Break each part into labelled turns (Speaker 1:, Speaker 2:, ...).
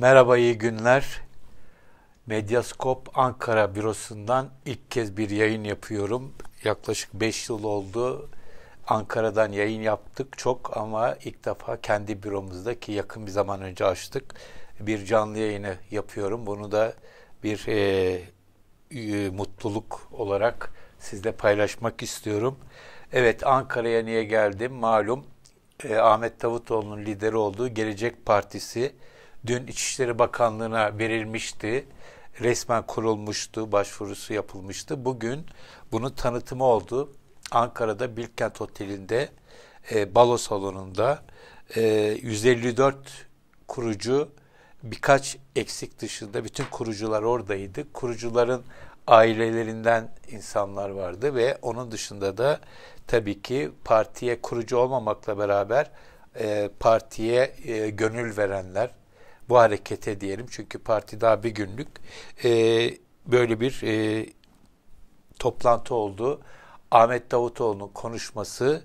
Speaker 1: Merhaba iyi günler. Medyaskop Ankara bürosundan ilk kez bir yayın yapıyorum. Yaklaşık 5 yıl oldu. Ankara'dan yayın yaptık çok ama ilk defa kendi büromuzdaki yakın bir zaman önce açtık. Bir canlı yayını yapıyorum. Bunu da bir e, e, mutluluk olarak sizle paylaşmak istiyorum. Evet Ankara'ya niye geldim? Malum e, Ahmet Davutoğlu'nun lideri olduğu Gelecek Partisi dün İçişleri Bakanlığı'na verilmişti. Resmen kurulmuştu, başvurusu yapılmıştı. Bugün bunun tanıtımı oldu. Ankara'da Bilkent Oteli'nde e, balo salonunda e, 154 kurucu birkaç eksik dışında bütün kurucular oradaydı. Kurucuların ailelerinden insanlar vardı ve onun dışında da tabii ki partiye kurucu olmamakla beraber e, partiye e, gönül verenler, bu harekete diyelim. Çünkü parti daha bir günlük e, böyle bir e, toplantı oldu. Ahmet Davutoğlu'nun konuşması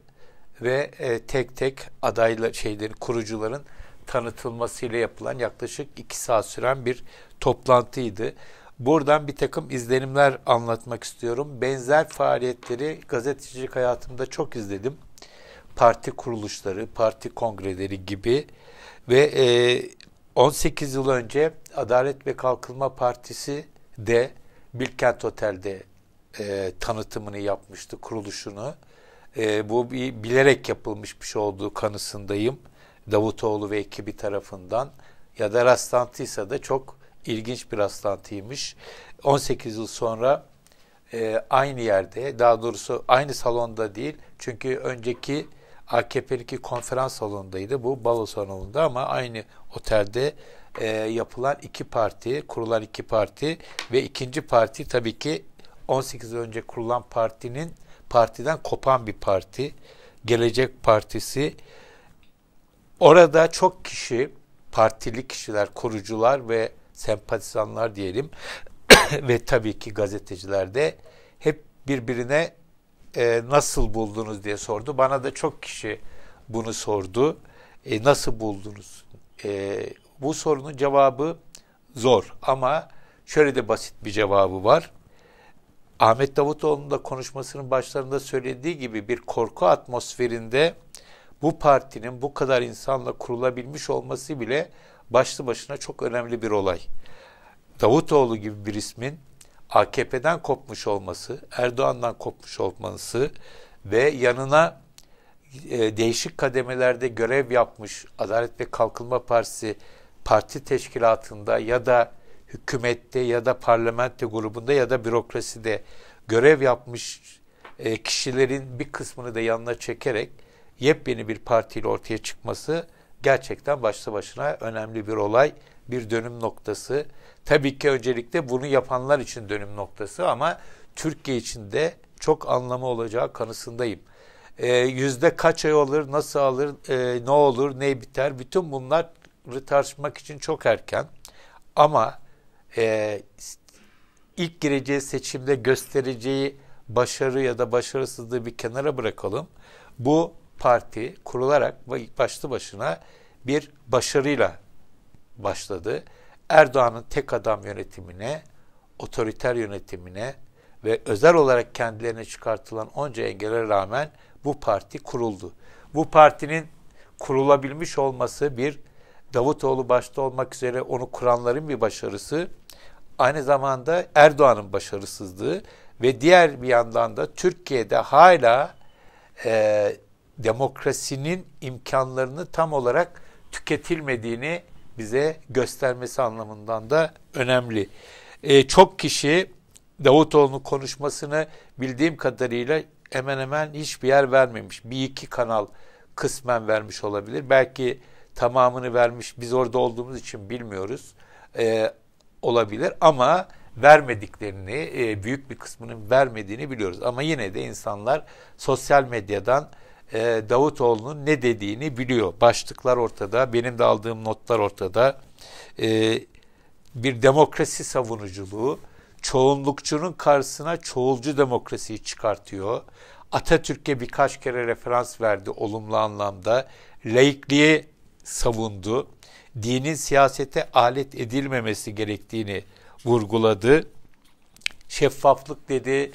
Speaker 1: ve e, tek tek adaylar şeyleri kurucuların tanıtılmasıyla yapılan yaklaşık iki saat süren bir toplantıydı. Buradan bir takım izlenimler anlatmak istiyorum. Benzer faaliyetleri gazetecilik hayatımda çok izledim. Parti kuruluşları, parti kongreleri gibi ve e, 18 yıl önce Adalet ve Kalkınma Partisi de Bilkent Otel'de e, tanıtımını yapmıştı, kuruluşunu. E, bu bir bilerek yapılmış bir şey olduğu kanısındayım. Davutoğlu ve ekibi tarafından ya da rastlantıysa da çok ilginç bir rastlantıymış. 18 yıl sonra e, aynı yerde, daha doğrusu aynı salonda değil. Çünkü önceki AKP'liki konferans salonundaydı bu balo salonunda ama aynı otelde e, yapılan iki parti, kurulan iki parti ve ikinci parti tabii ki 18 önce kurulan partinin partiden kopan bir parti. Gelecek Partisi. Orada çok kişi, partili kişiler, kurucular ve sempatizanlar diyelim ve tabii ki gazeteciler de hep birbirine e, nasıl buldunuz diye sordu. Bana da çok kişi bunu sordu. E, nasıl buldunuz? E, bu sorunun cevabı zor ama şöyle de basit bir cevabı var. Ahmet Davutoğlu'nun da konuşmasının başlarında söylediği gibi bir korku atmosferinde bu partinin bu kadar insanla kurulabilmiş olması bile başlı başına çok önemli bir olay. Davutoğlu gibi bir ismin AKP'den kopmuş olması, Erdoğan'dan kopmuş olması ve yanına e, değişik kademelerde görev yapmış Adalet ve Kalkınma Partisi parti teşkilatında ya da hükümette ya da parlamento grubunda ya da bürokraside görev yapmış e, kişilerin bir kısmını da yanına çekerek yepyeni bir partiyle ortaya çıkması gerçekten başlı başına önemli bir olay, bir dönüm noktası. Tabii ki öncelikle bunu yapanlar için dönüm noktası ama Türkiye için de çok anlamı olacağı kanısındayım. E, yüzde kaç ay olur, nasıl alır, e, ne olur, ne biter bütün bunları tartışmak için çok erken. Ama e, ilk gireceği seçimde göstereceği başarı ya da başarısızlığı bir kenara bırakalım. Bu Parti kurularak başlı başına bir başarıyla başladı. Erdoğan'ın tek adam yönetimine, otoriter yönetimine ve özel olarak kendilerine çıkartılan onca engele rağmen bu parti kuruldu. Bu partinin kurulabilmiş olması bir Davutoğlu başta olmak üzere onu kuranların bir başarısı, aynı zamanda Erdoğan'ın başarısızlığı ve diğer bir yandan da Türkiye'de hala e, demokrasinin imkanlarını tam olarak tüketilmediğini bize göstermesi anlamından da önemli. E, çok kişi Davutoğlu'nun konuşmasını bildiğim kadarıyla hemen hemen hiçbir yer vermemiş. Bir iki kanal kısmen vermiş olabilir. Belki tamamını vermiş. Biz orada olduğumuz için bilmiyoruz. E, olabilir ama vermediklerini, e, büyük bir kısmının vermediğini biliyoruz. Ama yine de insanlar sosyal medyadan e, Davutoğlu'nun ne dediğini biliyor. Başlıklar ortada, benim de aldığım notlar ortada. E, bir demokrasi savunuculuğu, çoğunlukçunun karşısına çoğulcu demokrasiyi çıkartıyor. Atatürk'e birkaç kere referans verdi olumlu anlamda. Laikliği savundu. Dinin siyasete alet edilmemesi gerektiğini vurguladı. Şeffaflık dedi,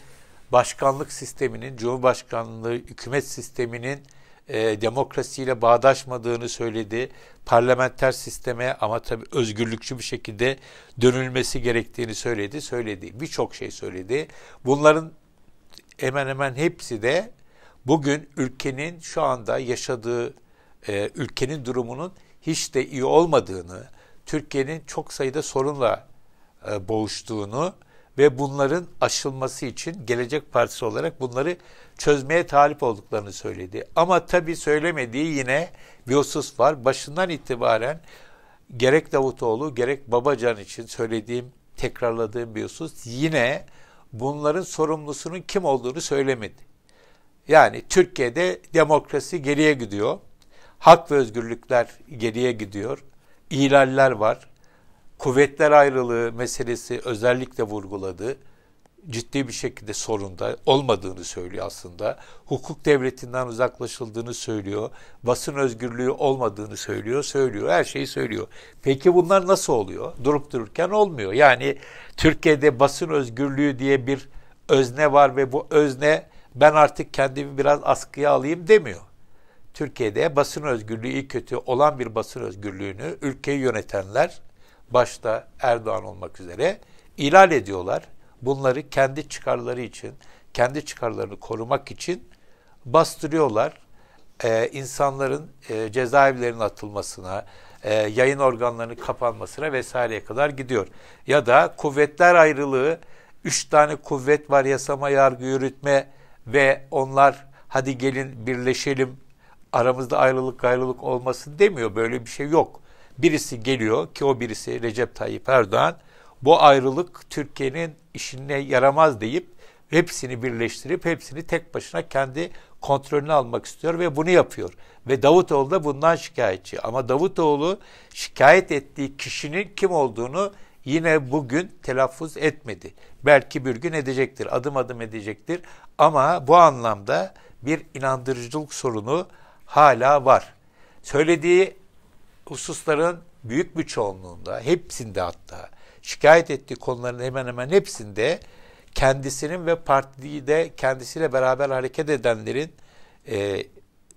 Speaker 1: başkanlık sisteminin, cumhurbaşkanlığı, hükümet sisteminin e, demokrasiyle bağdaşmadığını söyledi. Parlamenter sisteme ama tabii özgürlükçü bir şekilde dönülmesi gerektiğini söyledi. Söyledi. Birçok şey söyledi. Bunların hemen hemen hepsi de bugün ülkenin şu anda yaşadığı e, ülkenin durumunun hiç de iyi olmadığını, Türkiye'nin çok sayıda sorunla e, boğuştuğunu ve bunların aşılması için Gelecek Partisi olarak bunları çözmeye talip olduklarını söyledi. Ama tabii söylemediği yine bir husus var. Başından itibaren gerek Davutoğlu gerek Babacan için söylediğim, tekrarladığım bir husus yine bunların sorumlusunun kim olduğunu söylemedi. Yani Türkiye'de demokrasi geriye gidiyor. Hak ve özgürlükler geriye gidiyor. İhlaller var kuvvetler ayrılığı meselesi özellikle vurguladı. Ciddi bir şekilde sorunda olmadığını söylüyor aslında. Hukuk devletinden uzaklaşıldığını söylüyor. Basın özgürlüğü olmadığını söylüyor, söylüyor. Her şeyi söylüyor. Peki bunlar nasıl oluyor? Durup dururken olmuyor. Yani Türkiye'de basın özgürlüğü diye bir özne var ve bu özne ben artık kendimi biraz askıya alayım demiyor. Türkiye'de basın özgürlüğü iyi kötü olan bir basın özgürlüğünü ülkeyi yönetenler başta Erdoğan olmak üzere ilal ediyorlar. Bunları kendi çıkarları için, kendi çıkarlarını korumak için bastırıyorlar. Ee, insanların e, cezaevlerinin atılmasına, e, yayın organlarının kapanmasına vesaireye kadar gidiyor. Ya da kuvvetler ayrılığı, üç tane kuvvet var yasama, yargı, yürütme ve onlar hadi gelin birleşelim aramızda ayrılık ayrılık olmasın demiyor. Böyle bir şey yok. Birisi geliyor ki o birisi Recep Tayyip Erdoğan bu ayrılık Türkiye'nin işine yaramaz deyip hepsini birleştirip hepsini tek başına kendi kontrolünü almak istiyor ve bunu yapıyor. Ve Davutoğlu da bundan şikayetçi. Ama Davutoğlu şikayet ettiği kişinin kim olduğunu yine bugün telaffuz etmedi. Belki bir gün edecektir, adım adım edecektir. Ama bu anlamda bir inandırıcılık sorunu hala var. Söylediği hususların büyük bir çoğunluğunda, hepsinde hatta şikayet ettiği konuların hemen hemen hepsinde kendisinin ve partide kendisiyle beraber hareket edenlerin e,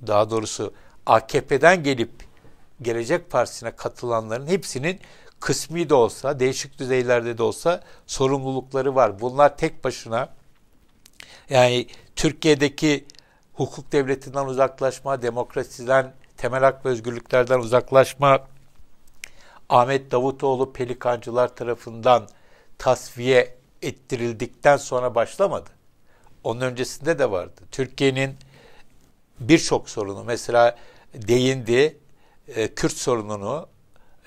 Speaker 1: daha doğrusu AKP'den gelip Gelecek Partisi'ne katılanların hepsinin kısmi de olsa, değişik düzeylerde de olsa sorumlulukları var. Bunlar tek başına yani Türkiye'deki hukuk devletinden uzaklaşma, demokrasiden temel hak ve özgürlüklerden uzaklaşma, Ahmet Davutoğlu pelikancılar tarafından tasfiye ettirildikten sonra başlamadı. Onun öncesinde de vardı. Türkiye'nin birçok sorunu mesela değindi e, Kürt sorununu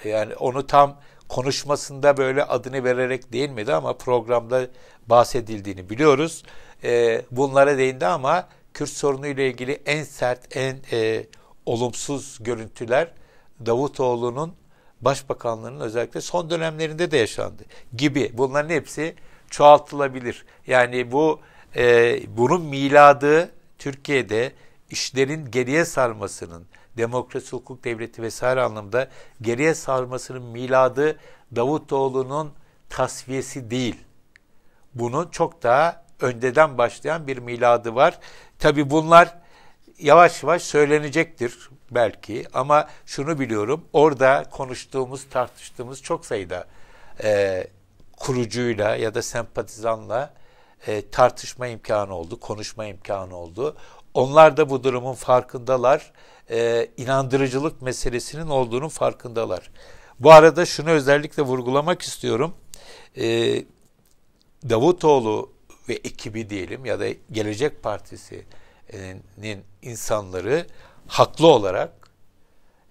Speaker 1: yani onu tam konuşmasında böyle adını vererek değinmedi ama programda bahsedildiğini biliyoruz. E, bunlara değindi ama Kürt sorunu ile ilgili en sert, en e, olumsuz görüntüler Davutoğlu'nun başbakanlığının özellikle son dönemlerinde de yaşandı gibi. Bunların hepsi çoğaltılabilir. Yani bu e, bunun miladı Türkiye'de işlerin geriye sarmasının, demokrasi, hukuk devleti vesaire anlamda geriye sarmasının miladı Davutoğlu'nun tasfiyesi değil. Bunun çok daha öndeden başlayan bir miladı var. Tabi bunlar yavaş yavaş söylenecektir belki ama şunu biliyorum orada konuştuğumuz tartıştığımız çok sayıda e, kurucuyla ya da sempatizanla e, tartışma imkanı oldu, konuşma imkanı oldu. Onlar da bu durumun farkındalar, e, inandırıcılık meselesinin olduğunun farkındalar. Bu arada şunu özellikle vurgulamak istiyorum. E, Davutoğlu ve ekibi diyelim ya da Gelecek Partisi insanları haklı olarak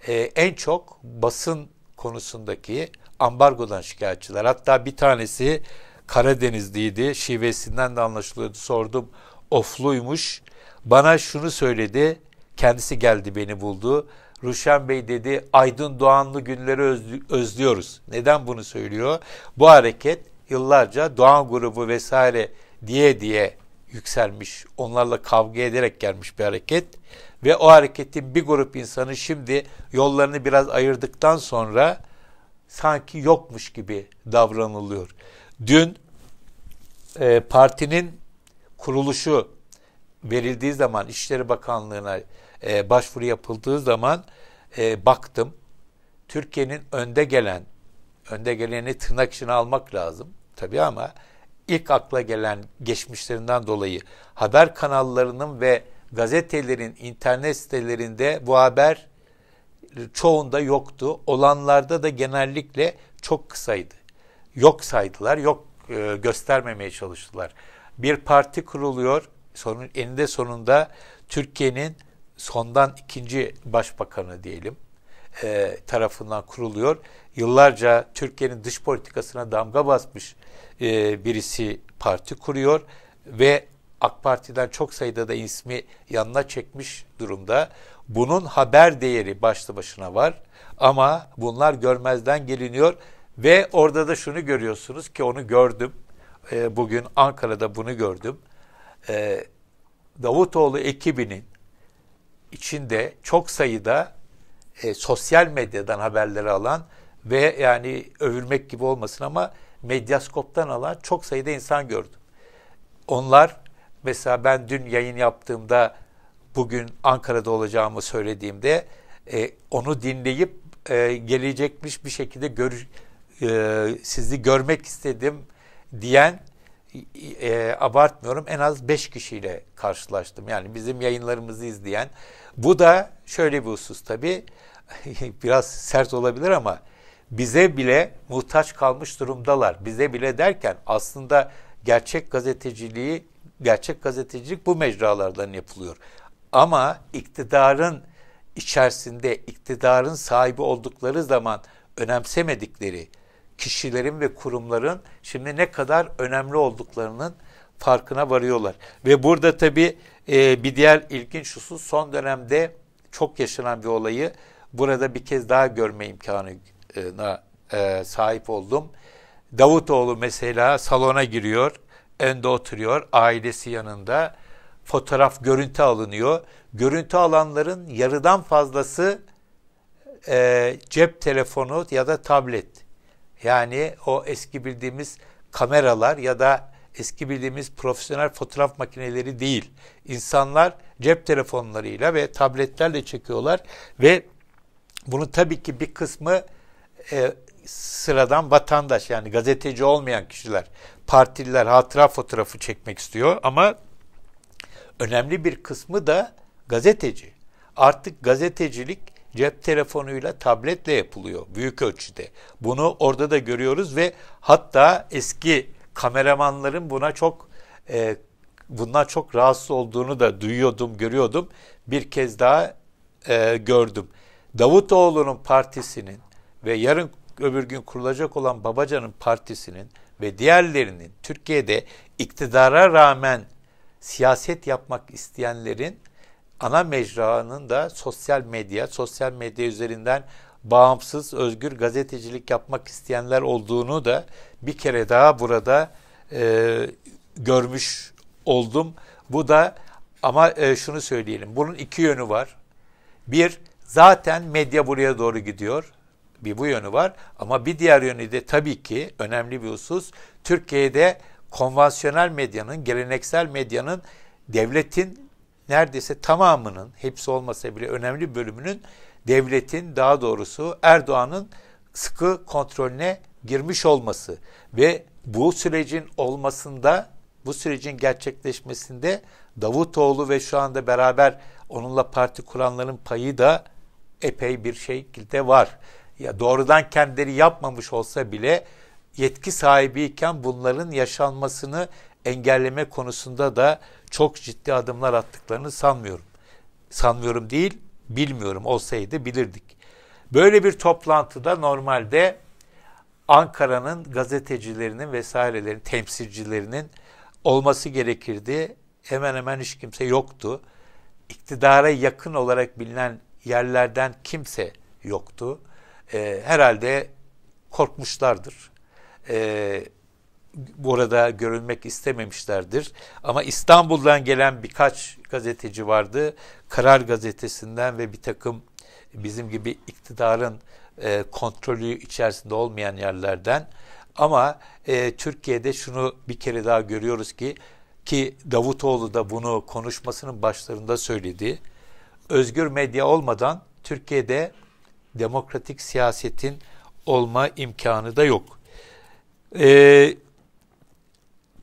Speaker 1: e, en çok basın konusundaki ambargodan şikayetçiler. Hatta bir tanesi Karadenizliydi. Şivesinden de anlaşılıyordu. Sordum. Ofluymuş. Bana şunu söyledi. Kendisi geldi beni buldu. Ruşen Bey dedi aydın doğanlı günleri özlüyoruz. Neden bunu söylüyor? Bu hareket yıllarca Doğan grubu vesaire diye diye yükselmiş, onlarla kavga ederek gelmiş bir hareket ve o hareketin bir grup insanı şimdi yollarını biraz ayırdıktan sonra sanki yokmuş gibi davranılıyor. Dün e, partinin kuruluşu verildiği zaman İçişleri Bakanlığı'na e, başvuru yapıldığı zaman e, baktım. Türkiye'nin önde gelen, önde geleni tırnak içine almak lazım tabii ama ilk akla gelen geçmişlerinden dolayı haber kanallarının ve gazetelerin internet sitelerinde bu haber çoğunda yoktu. Olanlarda da genellikle çok kısaydı. Yok saydılar, yok e, göstermemeye çalıştılar. Bir parti kuruluyor, sonun, eninde sonunda Türkiye'nin sondan ikinci başbakanı diyelim e, tarafından kuruluyor yıllarca Türkiye'nin dış politikasına damga basmış e, birisi parti kuruyor ve AK Parti'den çok sayıda da ismi yanına çekmiş durumda. Bunun haber değeri başlı başına var ama bunlar görmezden geliniyor ve orada da şunu görüyorsunuz ki onu gördüm. E, bugün Ankara'da bunu gördüm. E, Davutoğlu ekibinin içinde çok sayıda e, sosyal medyadan haberleri alan ve yani övülmek gibi olmasın ama medyaskoptan alan çok sayıda insan gördüm. Onlar mesela ben dün yayın yaptığımda bugün Ankara'da olacağımı söylediğimde e, onu dinleyip e, gelecekmiş bir şekilde gör, e, sizi görmek istedim diyen e, abartmıyorum en az beş kişiyle karşılaştım. Yani bizim yayınlarımızı izleyen. Bu da şöyle bir husus tabii biraz sert olabilir ama bize bile muhtaç kalmış durumdalar. Bize bile derken aslında gerçek gazeteciliği gerçek gazetecilik bu mecralardan yapılıyor. Ama iktidarın içerisinde iktidarın sahibi oldukları zaman önemsemedikleri kişilerin ve kurumların şimdi ne kadar önemli olduklarının farkına varıyorlar. Ve burada tabii e, bir diğer ilginç husus son dönemde çok yaşanan bir olayı burada bir kez daha görme imkanı e, sahip oldum. Davutoğlu mesela salona giriyor, önde oturuyor, ailesi yanında. Fotoğraf, görüntü alınıyor. Görüntü alanların yarıdan fazlası e, cep telefonu ya da tablet. Yani o eski bildiğimiz kameralar ya da eski bildiğimiz profesyonel fotoğraf makineleri değil. İnsanlar cep telefonlarıyla ve tabletlerle çekiyorlar ve bunu tabii ki bir kısmı e, sıradan vatandaş yani gazeteci olmayan kişiler, partililer hatıra fotoğrafı çekmek istiyor ama önemli bir kısmı da gazeteci. Artık gazetecilik cep telefonuyla, tabletle yapılıyor büyük ölçüde. Bunu orada da görüyoruz ve hatta eski kameramanların buna çok e, bundan çok rahatsız olduğunu da duyuyordum, görüyordum. Bir kez daha e, gördüm. Davutoğlu'nun partisinin ve yarın öbür gün kurulacak olan Babacan'ın partisinin ve diğerlerinin Türkiye'de iktidara rağmen siyaset yapmak isteyenlerin ana mecranın da sosyal medya, sosyal medya üzerinden bağımsız, özgür gazetecilik yapmak isteyenler olduğunu da bir kere daha burada e, görmüş oldum. Bu da ama e, şunu söyleyelim. Bunun iki yönü var. Bir, zaten medya buraya doğru gidiyor. Bir bu yönü var ama bir diğer yönü de tabii ki önemli bir husus Türkiye'de konvansiyonel medyanın, geleneksel medyanın devletin neredeyse tamamının, hepsi olmasa bile önemli bölümünün devletin daha doğrusu Erdoğan'ın sıkı kontrolüne girmiş olması ve bu sürecin olmasında, bu sürecin gerçekleşmesinde Davutoğlu ve şu anda beraber onunla parti kuranların payı da epey bir şekilde var ya doğrudan kendileri yapmamış olsa bile yetki sahibiyken bunların yaşanmasını engelleme konusunda da çok ciddi adımlar attıklarını sanmıyorum. Sanmıyorum değil, bilmiyorum. Olsaydı bilirdik. Böyle bir toplantıda normalde Ankara'nın gazetecilerinin vesairelerin temsilcilerinin olması gerekirdi. Hemen hemen hiç kimse yoktu. İktidara yakın olarak bilinen yerlerden kimse yoktu e, herhalde korkmuşlardır. E, ee, burada görünmek istememişlerdir. Ama İstanbul'dan gelen birkaç gazeteci vardı. Karar gazetesinden ve bir takım bizim gibi iktidarın e, kontrolü içerisinde olmayan yerlerden. Ama e, Türkiye'de şunu bir kere daha görüyoruz ki ki Davutoğlu da bunu konuşmasının başlarında söyledi. Özgür medya olmadan Türkiye'de demokratik siyasetin olma imkanı da yok. Ee,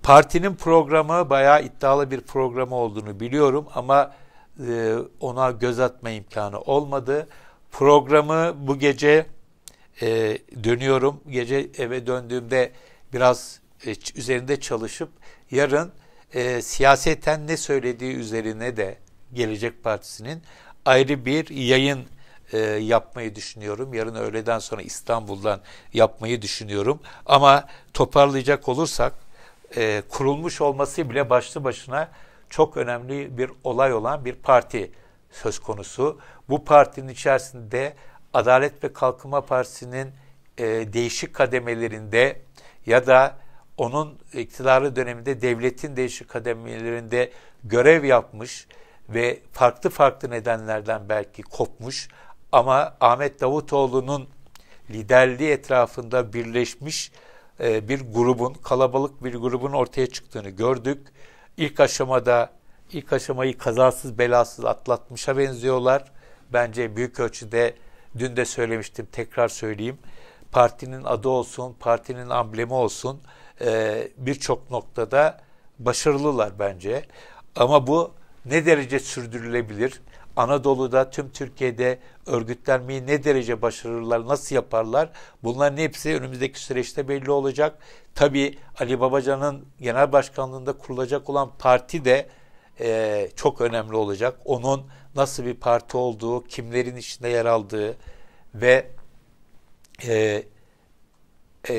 Speaker 1: partinin programı bayağı iddialı bir programı olduğunu biliyorum ama e, ona göz atma imkanı olmadı. Programı bu gece e, dönüyorum. Gece eve döndüğümde biraz e, üzerinde çalışıp yarın e, siyaseten ne söylediği üzerine de Gelecek Partisi'nin ayrı bir yayın e, yapmayı düşünüyorum. Yarın öğleden sonra İstanbul'dan yapmayı düşünüyorum. Ama toparlayacak olursak e, kurulmuş olması bile başlı başına çok önemli bir olay olan bir parti söz konusu. Bu partinin içerisinde Adalet ve Kalkınma Partisi'nin e, değişik kademelerinde ya da onun iktidarlı döneminde devletin değişik kademelerinde görev yapmış ve farklı farklı nedenlerden belki kopmuş ama Ahmet Davutoğlu'nun liderliği etrafında birleşmiş e, bir grubun, kalabalık bir grubun ortaya çıktığını gördük. İlk aşamada ilk aşamayı kazasız belasız atlatmışa benziyorlar. Bence büyük ölçüde dün de söylemiştim tekrar söyleyeyim. Partinin adı olsun, partinin amblemi olsun e, birçok noktada başarılılar bence. Ama bu ne derece sürdürülebilir? Anadolu'da, tüm Türkiye'de örgütlenmeyi ne derece başarırlar, nasıl yaparlar? Bunların hepsi önümüzdeki süreçte belli olacak. Tabii Ali Babacan'ın genel başkanlığında kurulacak olan parti de e, çok önemli olacak. Onun nasıl bir parti olduğu, kimlerin içinde yer aldığı ve e, e,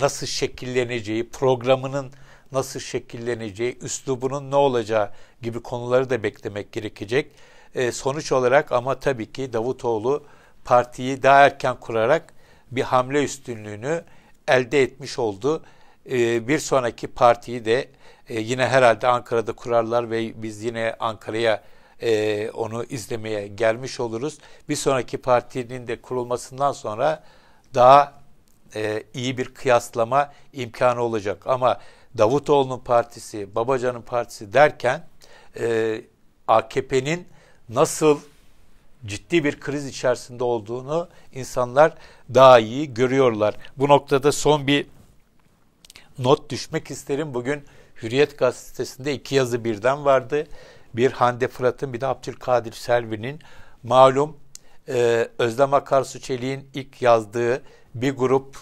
Speaker 1: nasıl şekilleneceği, programının nasıl şekilleneceği, üslubunun ne olacağı gibi konuları da beklemek gerekecek. E, sonuç olarak ama tabii ki Davutoğlu partiyi daha erken kurarak bir hamle üstünlüğünü elde etmiş oldu. E, bir sonraki partiyi de e, yine herhalde Ankara'da kurarlar ve biz yine Ankara'ya onu izlemeye gelmiş oluruz. Bir sonraki partinin de kurulmasından sonra daha iyi bir kıyaslama imkanı olacak. Ama Davutoğlu'nun partisi, Babacan'ın partisi derken AKP'nin nasıl ciddi bir kriz içerisinde olduğunu insanlar daha iyi görüyorlar. Bu noktada son bir not düşmek isterim. Bugün Hürriyet gazetesinde iki yazı birden vardı. Bir Hande Fırat'ın bir de Abdülkadir Selvi'nin malum e, Özlem Akarsu Çelik'in ilk yazdığı bir grup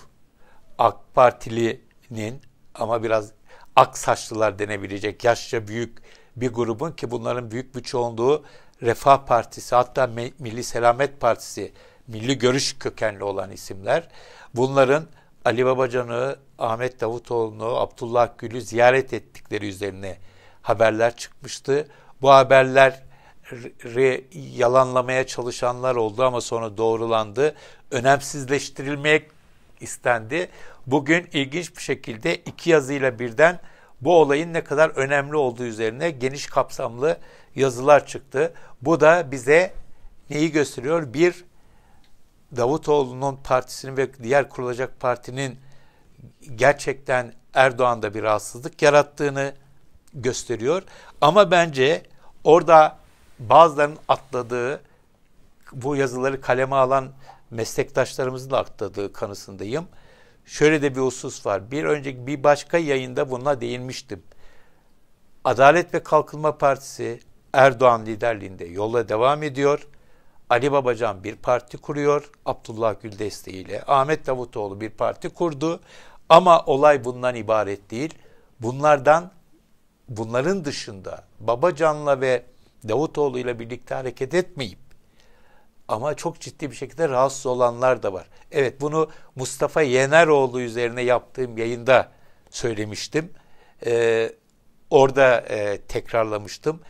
Speaker 1: AK Partili'nin ama biraz ak saçlılar denebilecek yaşça büyük bir grubun ki bunların büyük bir çoğunluğu Refah Partisi hatta Milli Selamet Partisi milli görüş kökenli olan isimler bunların Ali Babacan'ı, Ahmet Davutoğlu'nu, Abdullah Gül'ü ziyaret ettikleri üzerine haberler çıkmıştı. Bu haberler yalanlamaya çalışanlar oldu ama sonra doğrulandı. Önemsizleştirilmek istendi. Bugün ilginç bir şekilde iki yazıyla birden bu olayın ne kadar önemli olduğu üzerine geniş kapsamlı yazılar çıktı. Bu da bize neyi gösteriyor? Bir Davutoğlu'nun partisinin ve diğer kurulacak partinin gerçekten Erdoğan'da bir rahatsızlık yarattığını gösteriyor. Ama bence orada bazılarının atladığı bu yazıları kaleme alan meslektaşlarımızın da atladığı kanısındayım. Şöyle de bir husus var. Bir önceki bir başka yayında bununla değinmiştim. Adalet ve Kalkınma Partisi Erdoğan liderliğinde yola devam ediyor. Ali Babacan bir parti kuruyor. Abdullah Gül desteğiyle Ahmet Davutoğlu bir parti kurdu. Ama olay bundan ibaret değil. Bunlardan bunların dışında Babacan'la ve Davutoğlu ile birlikte hareket etmeyip ama çok ciddi bir şekilde rahatsız olanlar da var. Evet bunu Mustafa Yeneroğlu üzerine yaptığım yayında söylemiştim. Ee, orada e, tekrarlamıştım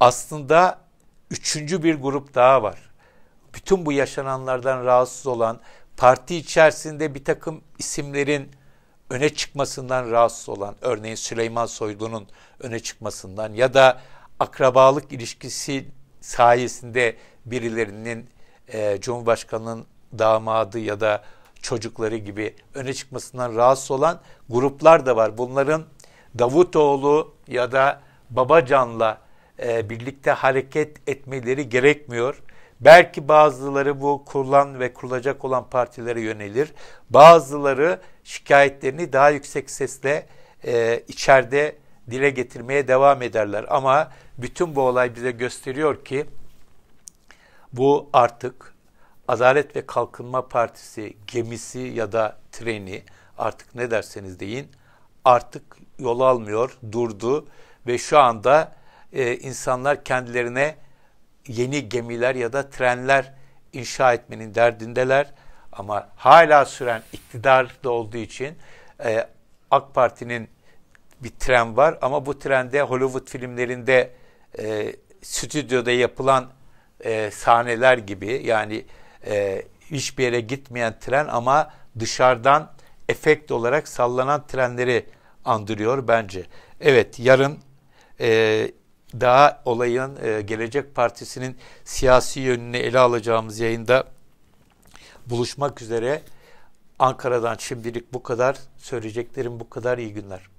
Speaker 1: aslında üçüncü bir grup daha var. Bütün bu yaşananlardan rahatsız olan, parti içerisinde bir takım isimlerin öne çıkmasından rahatsız olan, örneğin Süleyman Soylu'nun öne çıkmasından ya da akrabalık ilişkisi sayesinde birilerinin e, Cumhurbaşkanı'nın damadı ya da çocukları gibi öne çıkmasından rahatsız olan gruplar da var. Bunların Davutoğlu ya da Babacan'la e, birlikte hareket etmeleri gerekmiyor. Belki bazıları bu kurulan ve kurulacak olan partilere yönelir. Bazıları şikayetlerini daha yüksek sesle e, içeride dile getirmeye devam ederler. Ama bütün bu olay bize gösteriyor ki bu artık Adalet ve Kalkınma Partisi gemisi ya da treni artık ne derseniz deyin artık yol almıyor, durdu ve şu anda e, insanlar kendilerine yeni gemiler ya da trenler inşa etmenin derdindeler. Ama hala süren iktidarda olduğu için e, AK Parti'nin bir tren var ama bu trende Hollywood filmlerinde e, stüdyoda yapılan e, sahneler gibi yani e, hiçbir yere gitmeyen tren ama dışarıdan efekt olarak sallanan trenleri andırıyor bence. Evet yarın e, daha olayın e, Gelecek Partisi'nin siyasi yönünü ele alacağımız yayında buluşmak üzere. Ankara'dan şimdilik bu kadar. Söyleyeceklerim bu kadar. İyi günler.